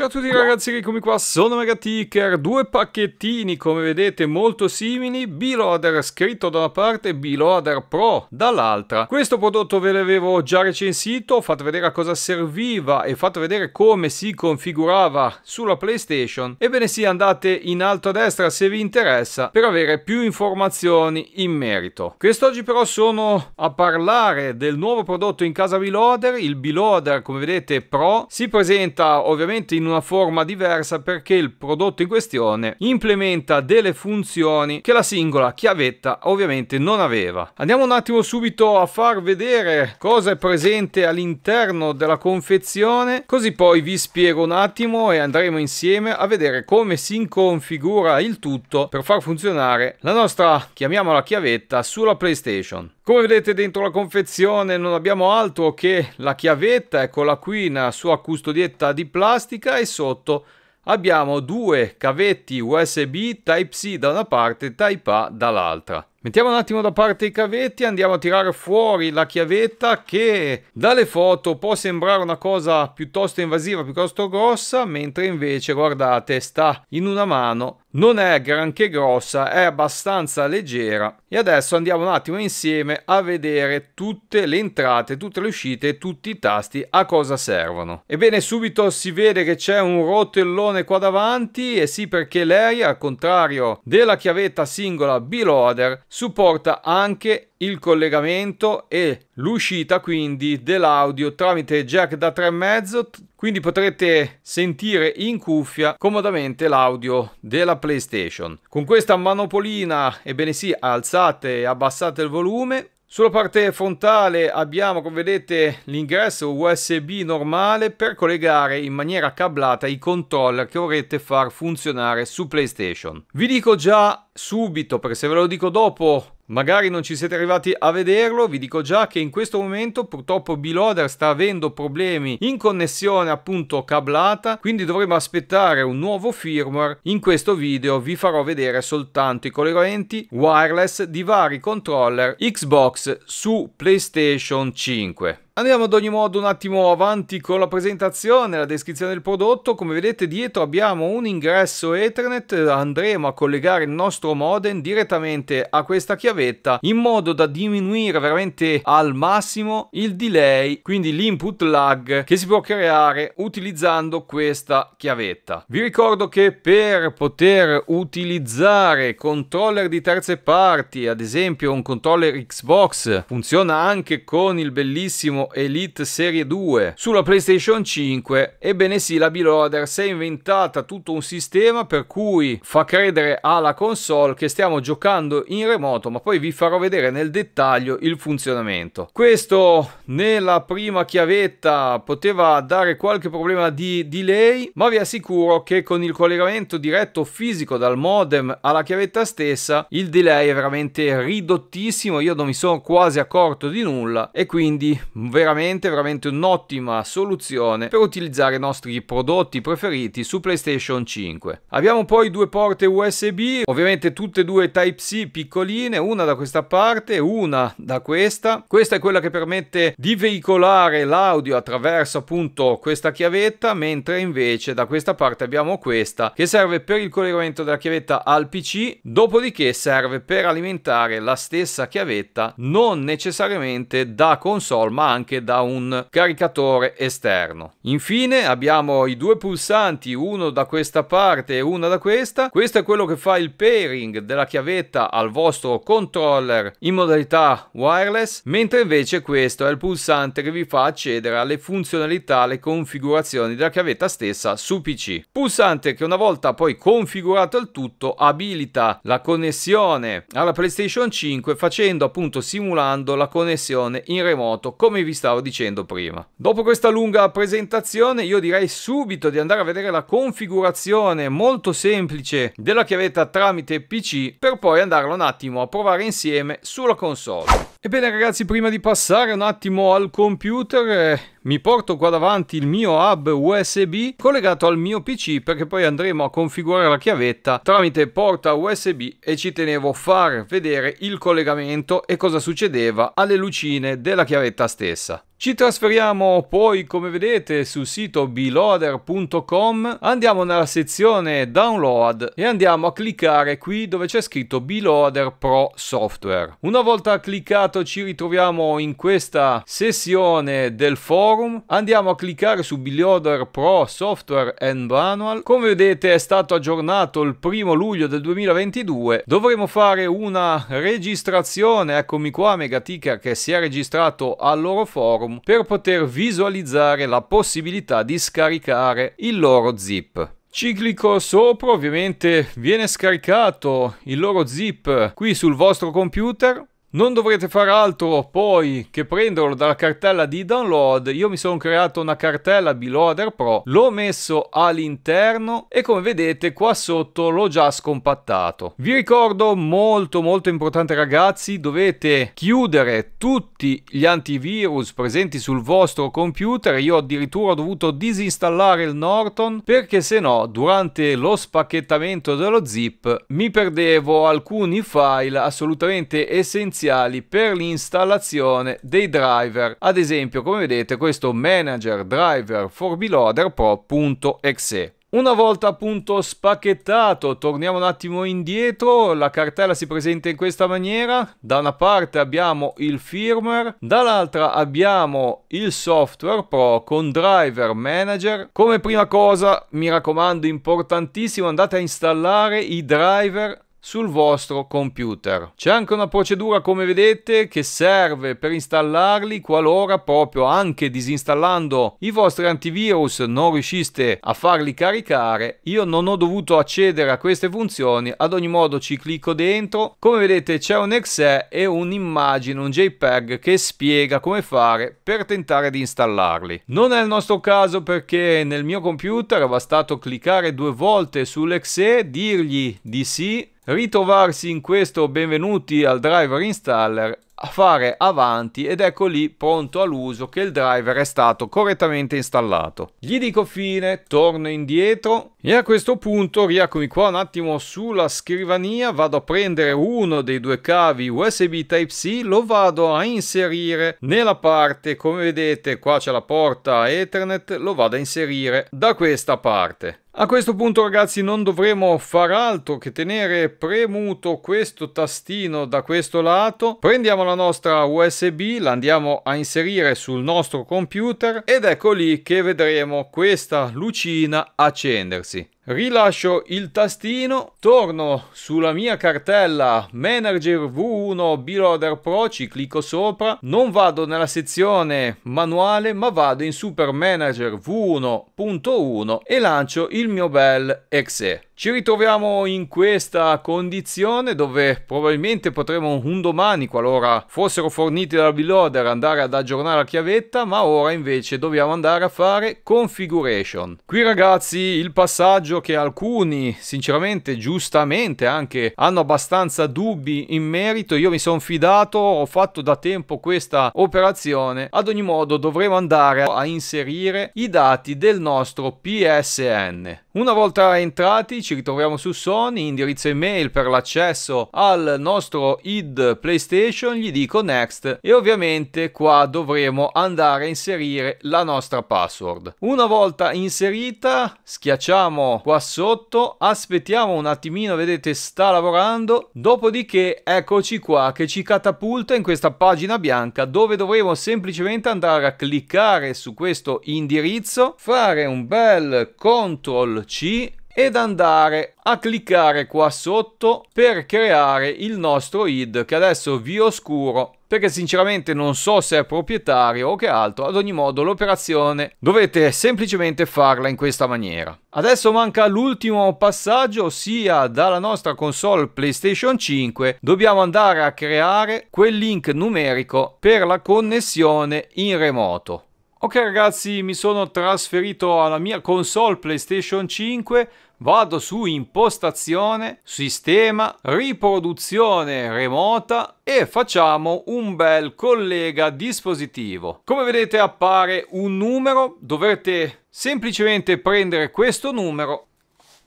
Ciao a tutti ragazzi, Riccomi qua, sono Megaticker, due pacchettini come vedete molto simili, b Beloader scritto da una parte b Beloader Pro dall'altra. Questo prodotto ve l'avevo già recensito, fatto vedere a cosa serviva e fatto vedere come si configurava sulla PlayStation. Ebbene sì, andate in alto a destra se vi interessa per avere più informazioni in merito. Quest'oggi però sono a parlare del nuovo prodotto in casa b Beloader, il b Beloader come vedete Pro, si presenta ovviamente in un una forma diversa perché il prodotto in questione implementa delle funzioni che la singola chiavetta ovviamente non aveva. Andiamo un attimo subito a far vedere cosa è presente all'interno della confezione così poi vi spiego un attimo e andremo insieme a vedere come si configura il tutto per far funzionare la nostra chiamiamola chiavetta sulla PlayStation. Come vedete dentro la confezione non abbiamo altro che la chiavetta, eccola qui, una sua custodietta di plastica e sotto abbiamo due cavetti USB Type-C da una parte e Type-A dall'altra. Mettiamo un attimo da parte i cavetti, andiamo a tirare fuori la chiavetta che dalle foto può sembrare una cosa piuttosto invasiva, piuttosto grossa, mentre invece guardate sta in una mano non è granché grossa, è abbastanza leggera. E adesso andiamo un attimo insieme a vedere tutte le entrate, tutte le uscite, tutti i tasti a cosa servono. Ebbene, subito si vede che c'è un rotellone qua davanti e sì perché lei, al contrario della chiavetta singola B-Loader, supporta anche il collegamento e l'uscita quindi dell'audio tramite jack da 3,5 quindi potrete sentire in cuffia comodamente l'audio della PlayStation. Con questa manopolina, ebbene sì, alzate e abbassate il volume. Sulla parte frontale abbiamo, come vedete, l'ingresso USB normale per collegare in maniera cablata i controller che vorrete far funzionare su PlayStation. Vi dico già subito, perché se ve lo dico dopo, magari non ci siete arrivati a vederlo, vi dico già che in questo momento purtroppo Biloder sta avendo problemi in connessione appunto cablata, quindi dovremo aspettare un nuovo firmware. In questo video vi farò vedere soltanto i collegamenti wireless di vari controller Xbox su PlayStation 5. Andiamo ad ogni modo un attimo avanti con la presentazione, la descrizione del prodotto. Come vedete dietro abbiamo un ingresso Ethernet, andremo a collegare il nostro modem direttamente a questa chiavetta in modo da diminuire veramente al massimo il delay, quindi l'input lag che si può creare utilizzando questa chiavetta. Vi ricordo che per poter utilizzare controller di terze parti, ad esempio un controller Xbox, funziona anche con il bellissimo Elite Serie 2 sulla PlayStation 5. Ebbene sì, la Beloader si è inventata tutto un sistema per cui fa credere alla console che stiamo giocando in remoto, ma poi vi farò vedere nel dettaglio il funzionamento. Questo nella prima chiavetta poteva dare qualche problema di delay, ma vi assicuro che con il collegamento diretto fisico dal modem alla chiavetta stessa, il delay è veramente ridottissimo, io non mi sono quasi accorto di nulla e quindi ve veramente veramente un'ottima soluzione per utilizzare i nostri prodotti preferiti su PlayStation 5. Abbiamo poi due porte USB, ovviamente tutte e due Type-C piccoline, una da questa parte e una da questa. Questa è quella che permette di veicolare l'audio attraverso appunto questa chiavetta, mentre invece da questa parte abbiamo questa che serve per il collegamento della chiavetta al PC, dopodiché serve per alimentare la stessa chiavetta non necessariamente da console ma anche anche da un caricatore esterno. Infine abbiamo i due pulsanti, uno da questa parte e uno da questa. Questo è quello che fa il pairing della chiavetta al vostro controller in modalità wireless, mentre invece questo è il pulsante che vi fa accedere alle funzionalità, alle configurazioni della chiavetta stessa su PC. Pulsante che una volta poi configurato il tutto abilita la connessione alla PlayStation 5 facendo appunto simulando la connessione in remoto come vi vi stavo dicendo prima. Dopo questa lunga presentazione io direi subito di andare a vedere la configurazione molto semplice della chiavetta tramite PC per poi andarla un attimo a provare insieme sulla console. Ebbene ragazzi, prima di passare un attimo al computer, eh, mi porto qua davanti il mio hub USB collegato al mio PC perché poi andremo a configurare la chiavetta tramite porta USB e ci tenevo a far vedere il collegamento e cosa succedeva alle lucine della chiavetta stessa. Ci trasferiamo poi, come vedete, sul sito beloader.com, andiamo nella sezione download e andiamo a cliccare qui dove c'è scritto Beloader Pro Software. Una volta cliccato ci ritroviamo in questa sessione del forum, andiamo a cliccare su Beloader Pro Software and Manual. Come vedete è stato aggiornato il primo luglio del 2022, dovremo fare una registrazione, eccomi qua Megaticker che si è registrato al loro forum forum per poter visualizzare la possibilità di scaricare il loro zip. Ci clicco sopra, ovviamente viene scaricato il loro zip qui sul vostro computer non dovrete fare altro poi che prenderlo dalla cartella di download. Io mi sono creato una cartella Beloader Pro, l'ho messo all'interno e come vedete qua sotto l'ho già scompattato. Vi ricordo molto molto importante ragazzi, dovete chiudere tutti gli antivirus presenti sul vostro computer. Io addirittura ho dovuto disinstallare il Norton perché se no durante lo spacchettamento dello zip mi perdevo alcuni file assolutamente essenziali iniziali per l'installazione dei driver, ad esempio come vedete questo manager driver for beloader pro.exe. Una volta appunto spacchettato, torniamo un attimo indietro, la cartella si presenta in questa maniera, da una parte abbiamo il firmware, dall'altra abbiamo il software pro con driver manager. Come prima cosa, mi raccomando, importantissimo, andate a installare i driver sul vostro computer. C'è anche una procedura come vedete che serve per installarli qualora proprio anche disinstallando i vostri antivirus non riusciste a farli caricare. Io non ho dovuto accedere a queste funzioni, ad ogni modo ci clicco dentro. Come vedete c'è un exe e un'immagine, un JPEG che spiega come fare per tentare di installarli. Non è il nostro caso perché nel mio computer è bastato cliccare due volte sull'exe, dirgli di sì ritrovarsi in questo benvenuti al driver installer a fare avanti ed ecco lì pronto all'uso che il driver è stato correttamente installato. Gli dico fine, torno indietro e a questo punto rieccomi qua un attimo sulla scrivania, vado a prendere uno dei due cavi USB Type-C, lo vado a inserire nella parte, come vedete qua c'è la porta Ethernet, lo vado a inserire da questa parte. A questo punto ragazzi non dovremo far altro che tenere premuto questo tastino da questo lato, prendiamo la nostra USB, la andiamo a inserire sul nostro computer ed ecco lì che vedremo questa lucina accendersi rilascio il tastino, torno sulla mia cartella Manager V1 Beloader Pro, ci clicco sopra, non vado nella sezione manuale ma vado in Super Manager V1.1 e lancio il mio bel Exe. Ci ritroviamo in questa condizione dove probabilmente potremo un domani, qualora fossero forniti dal Beloader, andare ad aggiornare la chiavetta, ma ora invece dobbiamo andare a fare configuration. Qui ragazzi il passaggio vero che alcuni, sinceramente, giustamente anche, hanno abbastanza dubbi in merito. Io mi sono fidato, ho fatto da tempo questa operazione. Ad ogni modo dovremo andare a inserire i dati del nostro PSN. Una volta entrati ci ritroviamo su Sony, indirizzo email per l'accesso al nostro id PlayStation, gli dico next e ovviamente qua dovremo andare a inserire la nostra password. Una volta inserita schiacciamo qua sotto, aspettiamo un attimino, vedete sta lavorando, dopodiché eccoci qua che ci catapulta in questa pagina bianca dove dovremo semplicemente andare a cliccare su questo indirizzo, fare un bel control c ed andare a cliccare qua sotto per creare il nostro id che adesso vi oscuro perché sinceramente non so se è proprietario o che altro, ad ogni modo l'operazione dovete semplicemente farla in questa maniera. Adesso manca l'ultimo passaggio, ossia dalla nostra console PlayStation 5 dobbiamo andare a creare quel link numerico per la connessione in remoto. Ok ragazzi, mi sono trasferito alla mia console PlayStation 5, vado su impostazione, sistema, riproduzione remota e facciamo un bel collega dispositivo. Come vedete appare un numero, dovrete semplicemente prendere questo numero,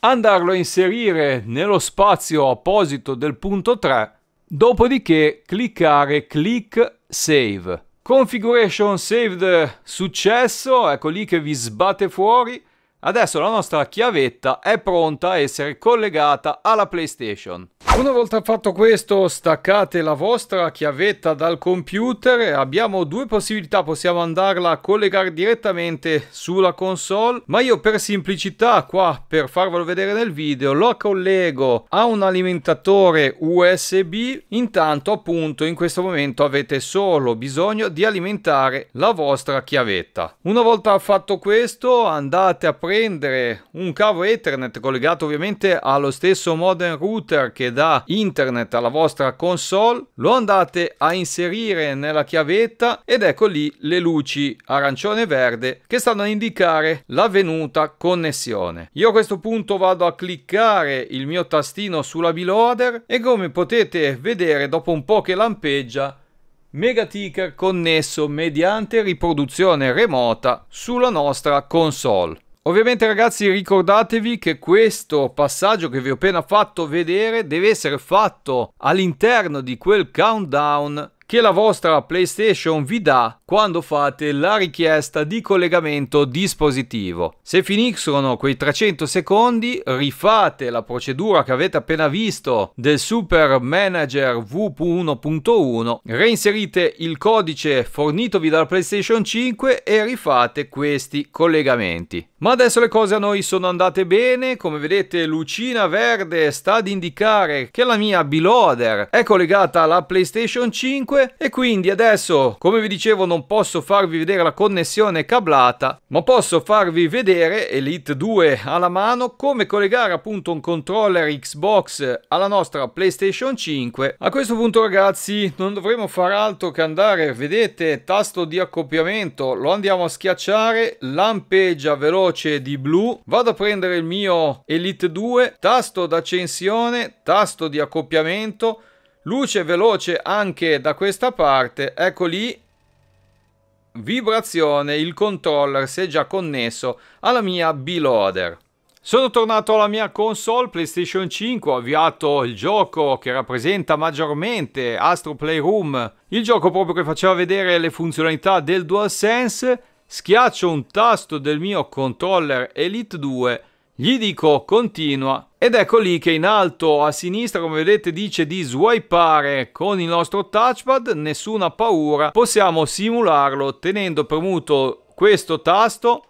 andarlo a inserire nello spazio apposito del punto 3, dopodiché cliccare clic save. Configuration saved successo, ecco lì che vi sbatte fuori. Adesso la nostra chiavetta è pronta a essere collegata alla PlayStation. Una volta fatto questo staccate la vostra chiavetta dal computer, abbiamo due possibilità, possiamo andarla a collegare direttamente sulla console, ma io per semplicità qua per farvelo vedere nel video lo collego a un alimentatore USB, intanto appunto in questo momento avete solo bisogno di alimentare la vostra chiavetta. Una volta fatto questo andate a prendere un cavo Ethernet collegato ovviamente allo stesso modem router che dà da internet alla vostra console, lo andate a inserire nella chiavetta ed ecco lì le luci arancione e verde che stanno a indicare l'avvenuta connessione. Io a questo punto vado a cliccare il mio tastino sulla biloader e come potete vedere dopo un po' che lampeggia Megaticker connesso mediante riproduzione remota sulla nostra console. Ovviamente ragazzi ricordatevi che questo passaggio che vi ho appena fatto vedere deve essere fatto all'interno di quel countdown che la vostra PlayStation vi dà quando fate la richiesta di collegamento dispositivo. Se finiscono quei 300 secondi, rifate la procedura che avete appena visto del Super Manager V1.1, reinserite il codice fornitovi dalla PlayStation 5 e rifate questi collegamenti. Ma adesso le cose a noi sono andate bene, come vedete lucina verde sta ad indicare che la mia Beloader è collegata alla PlayStation 5 e quindi adesso, come vi dicevo, non posso farvi vedere la connessione cablata, ma posso farvi vedere Elite 2 alla mano come collegare appunto un controller Xbox alla nostra PlayStation 5. A questo punto ragazzi non dovremo far altro che andare, vedete, tasto di accoppiamento, lo andiamo a schiacciare, lampeggia veloce croce di blu, vado a prendere il mio Elite 2, tasto d'accensione, tasto di accoppiamento, luce veloce anche da questa parte, ecco lì, vibrazione, il controller si è già connesso alla mia B-Loader. Sono tornato alla mia console PlayStation 5, ho avviato il gioco che rappresenta maggiormente Astro Playroom, il gioco proprio che faceva vedere le funzionalità del DualSense Schiaccio un tasto del mio controller Elite 2, gli dico continua ed ecco lì che in alto a sinistra come vedete dice di swipeare con il nostro touchpad, nessuna paura, possiamo simularlo tenendo premuto questo tasto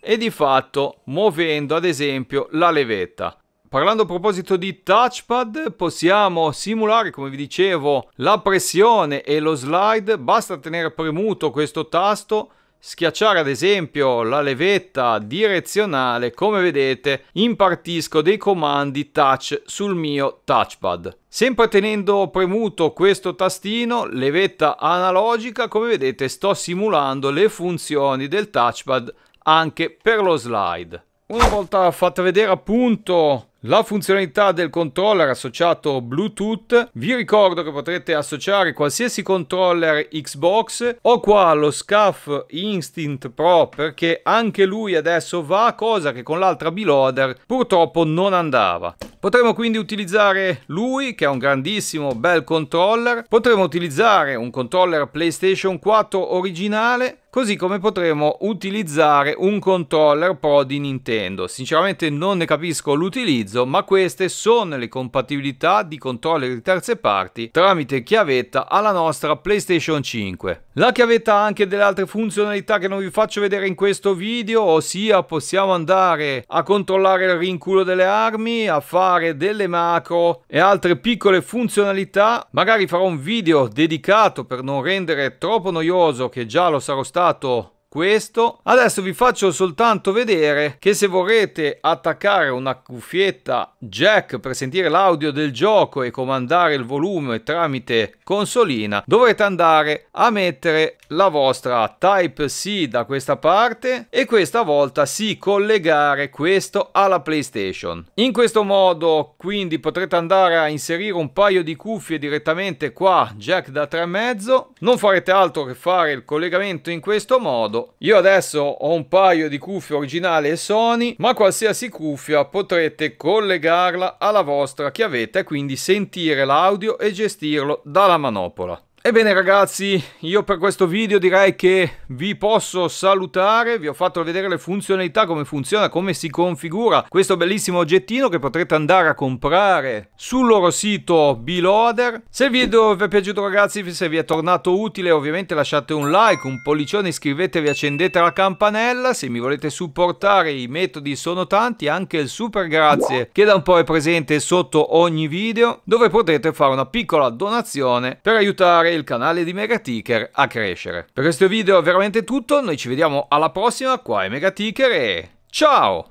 e di fatto muovendo ad esempio la levetta. Parlando a proposito di touchpad, possiamo simulare, come vi dicevo, la pressione e lo slide. Basta tenere premuto questo tasto schiacciare ad esempio la levetta direzionale, come vedete impartisco dei comandi touch sul mio touchpad. Sempre tenendo premuto questo tastino, levetta analogica, come vedete sto simulando le funzioni del touchpad anche per lo slide. Una volta fatta vedere appunto la funzionalità del controller associato Bluetooth, vi ricordo che potrete associare qualsiasi controller Xbox, ho qua lo SCAF Instinct Pro perché anche lui adesso va, cosa che con l'altra B-Loader purtroppo non andava. Potremo quindi utilizzare lui che è un grandissimo bel controller, Potremmo utilizzare un controller PlayStation 4 originale così come potremo utilizzare un controller Pro di Nintendo. Sinceramente non ne capisco l'utilizzo utilizzo, ma queste sono le compatibilità di controller di terze parti tramite chiavetta alla nostra PlayStation 5. La chiavetta ha anche delle altre funzionalità che non vi faccio vedere in questo video, ossia possiamo andare a controllare il rinculo delle armi, a fare delle macro e altre piccole funzionalità. Magari farò un video dedicato per non rendere troppo noioso che già lo sarò stato questo. Adesso vi faccio soltanto vedere che se vorrete attaccare una cuffietta jack per sentire l'audio del gioco e comandare il volume tramite consolina, dovrete andare a mettere la vostra Type-C da questa parte e questa volta si sì, collegare questo alla PlayStation. In questo modo quindi potrete andare a inserire un paio di cuffie direttamente qua jack da 3,5, non farete altro che fare il collegamento in questo modo modo. Io adesso ho un paio di cuffie originali Sony, ma qualsiasi cuffia potrete collegarla alla vostra chiavetta e quindi sentire l'audio e gestirlo dalla manopola. Ebbene ragazzi, io per questo video direi che vi posso salutare, vi ho fatto vedere le funzionalità, come funziona, come si configura questo bellissimo oggettino che potrete andare a comprare sul loro sito Beloader. Se il video vi è piaciuto ragazzi, se vi è tornato utile ovviamente lasciate un like, un pollicione, iscrivetevi, accendete la campanella, se mi volete supportare i metodi sono tanti, anche il super grazie che da un po' è presente sotto ogni video, dove potete fare una piccola donazione per aiutare aiutare il canale di Megaticker a crescere. Per questo video è veramente tutto, noi ci vediamo alla prossima qua è Megaticker e ciao!